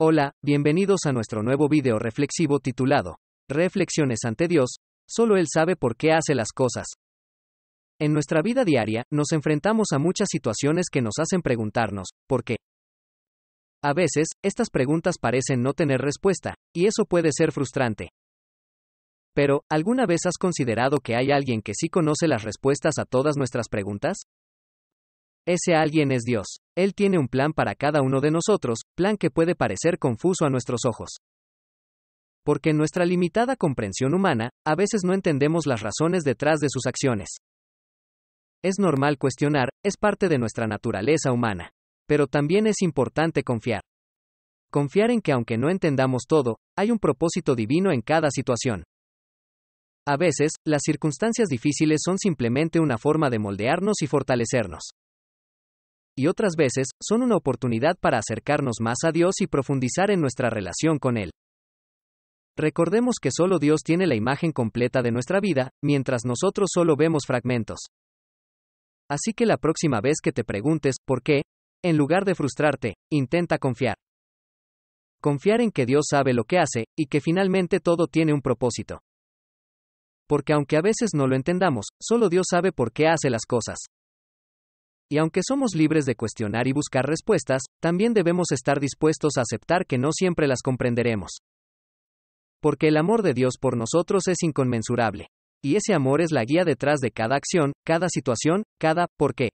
Hola, bienvenidos a nuestro nuevo video reflexivo titulado Reflexiones ante Dios, solo Él sabe por qué hace las cosas. En nuestra vida diaria, nos enfrentamos a muchas situaciones que nos hacen preguntarnos, ¿por qué? A veces, estas preguntas parecen no tener respuesta, y eso puede ser frustrante. Pero, ¿alguna vez has considerado que hay alguien que sí conoce las respuestas a todas nuestras preguntas? Ese alguien es Dios. Él tiene un plan para cada uno de nosotros, plan que puede parecer confuso a nuestros ojos. Porque en nuestra limitada comprensión humana, a veces no entendemos las razones detrás de sus acciones. Es normal cuestionar, es parte de nuestra naturaleza humana. Pero también es importante confiar. Confiar en que aunque no entendamos todo, hay un propósito divino en cada situación. A veces, las circunstancias difíciles son simplemente una forma de moldearnos y fortalecernos y otras veces, son una oportunidad para acercarnos más a Dios y profundizar en nuestra relación con Él. Recordemos que solo Dios tiene la imagen completa de nuestra vida, mientras nosotros solo vemos fragmentos. Así que la próxima vez que te preguntes, ¿por qué? En lugar de frustrarte, intenta confiar. Confiar en que Dios sabe lo que hace, y que finalmente todo tiene un propósito. Porque aunque a veces no lo entendamos, solo Dios sabe por qué hace las cosas y aunque somos libres de cuestionar y buscar respuestas, también debemos estar dispuestos a aceptar que no siempre las comprenderemos. Porque el amor de Dios por nosotros es inconmensurable. Y ese amor es la guía detrás de cada acción, cada situación, cada por qué.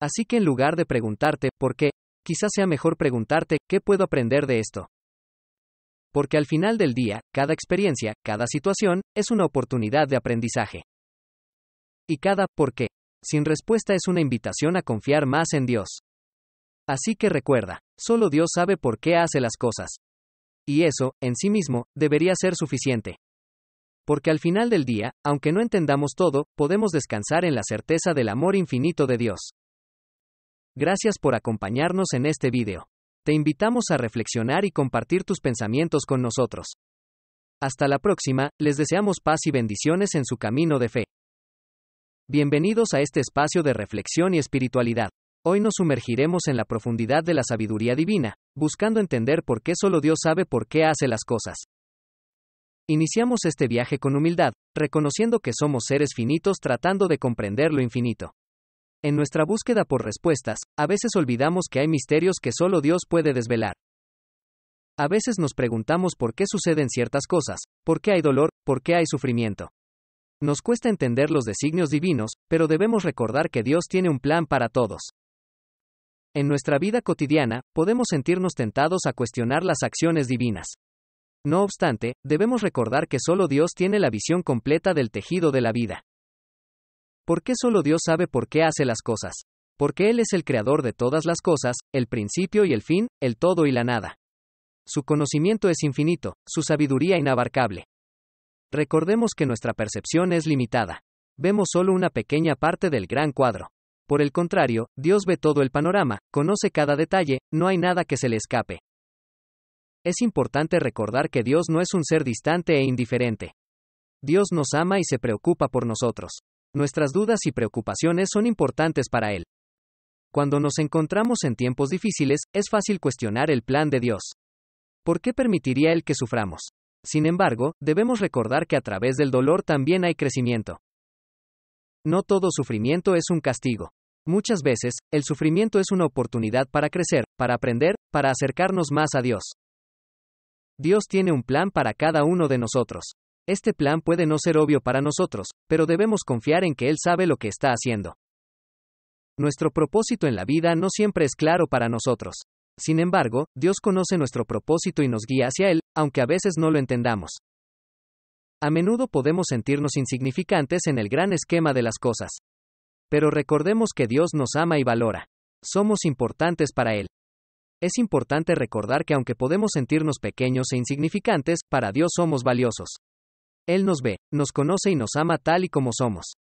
Así que en lugar de preguntarte por qué, quizás sea mejor preguntarte qué puedo aprender de esto. Porque al final del día, cada experiencia, cada situación, es una oportunidad de aprendizaje. Y cada por qué sin respuesta es una invitación a confiar más en Dios. Así que recuerda, solo Dios sabe por qué hace las cosas. Y eso, en sí mismo, debería ser suficiente. Porque al final del día, aunque no entendamos todo, podemos descansar en la certeza del amor infinito de Dios. Gracias por acompañarnos en este video. Te invitamos a reflexionar y compartir tus pensamientos con nosotros. Hasta la próxima, les deseamos paz y bendiciones en su camino de fe. Bienvenidos a este espacio de reflexión y espiritualidad. Hoy nos sumergiremos en la profundidad de la sabiduría divina, buscando entender por qué solo Dios sabe por qué hace las cosas. Iniciamos este viaje con humildad, reconociendo que somos seres finitos tratando de comprender lo infinito. En nuestra búsqueda por respuestas, a veces olvidamos que hay misterios que solo Dios puede desvelar. A veces nos preguntamos por qué suceden ciertas cosas, por qué hay dolor, por qué hay sufrimiento. Nos cuesta entender los designios divinos, pero debemos recordar que Dios tiene un plan para todos. En nuestra vida cotidiana, podemos sentirnos tentados a cuestionar las acciones divinas. No obstante, debemos recordar que solo Dios tiene la visión completa del tejido de la vida. ¿Por qué solo Dios sabe por qué hace las cosas? Porque Él es el creador de todas las cosas, el principio y el fin, el todo y la nada. Su conocimiento es infinito, su sabiduría inabarcable. Recordemos que nuestra percepción es limitada. Vemos solo una pequeña parte del gran cuadro. Por el contrario, Dios ve todo el panorama, conoce cada detalle, no hay nada que se le escape. Es importante recordar que Dios no es un ser distante e indiferente. Dios nos ama y se preocupa por nosotros. Nuestras dudas y preocupaciones son importantes para Él. Cuando nos encontramos en tiempos difíciles, es fácil cuestionar el plan de Dios. ¿Por qué permitiría Él que suframos? Sin embargo, debemos recordar que a través del dolor también hay crecimiento. No todo sufrimiento es un castigo. Muchas veces, el sufrimiento es una oportunidad para crecer, para aprender, para acercarnos más a Dios. Dios tiene un plan para cada uno de nosotros. Este plan puede no ser obvio para nosotros, pero debemos confiar en que Él sabe lo que está haciendo. Nuestro propósito en la vida no siempre es claro para nosotros. Sin embargo, Dios conoce nuestro propósito y nos guía hacia Él, aunque a veces no lo entendamos. A menudo podemos sentirnos insignificantes en el gran esquema de las cosas. Pero recordemos que Dios nos ama y valora. Somos importantes para Él. Es importante recordar que aunque podemos sentirnos pequeños e insignificantes, para Dios somos valiosos. Él nos ve, nos conoce y nos ama tal y como somos.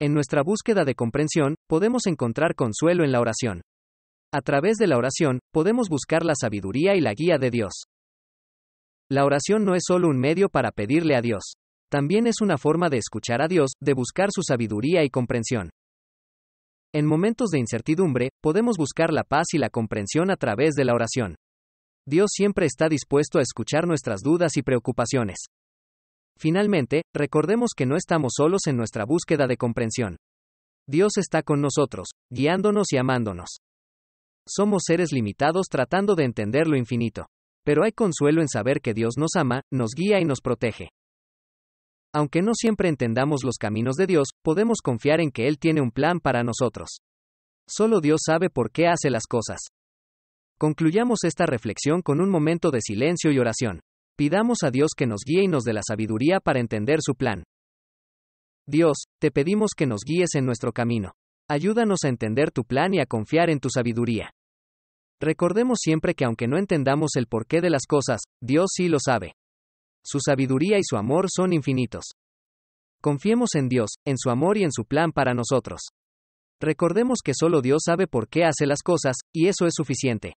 En nuestra búsqueda de comprensión, podemos encontrar consuelo en la oración. A través de la oración, podemos buscar la sabiduría y la guía de Dios. La oración no es solo un medio para pedirle a Dios. También es una forma de escuchar a Dios, de buscar su sabiduría y comprensión. En momentos de incertidumbre, podemos buscar la paz y la comprensión a través de la oración. Dios siempre está dispuesto a escuchar nuestras dudas y preocupaciones. Finalmente, recordemos que no estamos solos en nuestra búsqueda de comprensión. Dios está con nosotros, guiándonos y amándonos. Somos seres limitados tratando de entender lo infinito. Pero hay consuelo en saber que Dios nos ama, nos guía y nos protege. Aunque no siempre entendamos los caminos de Dios, podemos confiar en que Él tiene un plan para nosotros. Solo Dios sabe por qué hace las cosas. Concluyamos esta reflexión con un momento de silencio y oración. Pidamos a Dios que nos guíe y nos dé la sabiduría para entender su plan. Dios, te pedimos que nos guíes en nuestro camino. Ayúdanos a entender tu plan y a confiar en tu sabiduría. Recordemos siempre que aunque no entendamos el porqué de las cosas, Dios sí lo sabe. Su sabiduría y su amor son infinitos. Confiemos en Dios, en su amor y en su plan para nosotros. Recordemos que solo Dios sabe por qué hace las cosas, y eso es suficiente.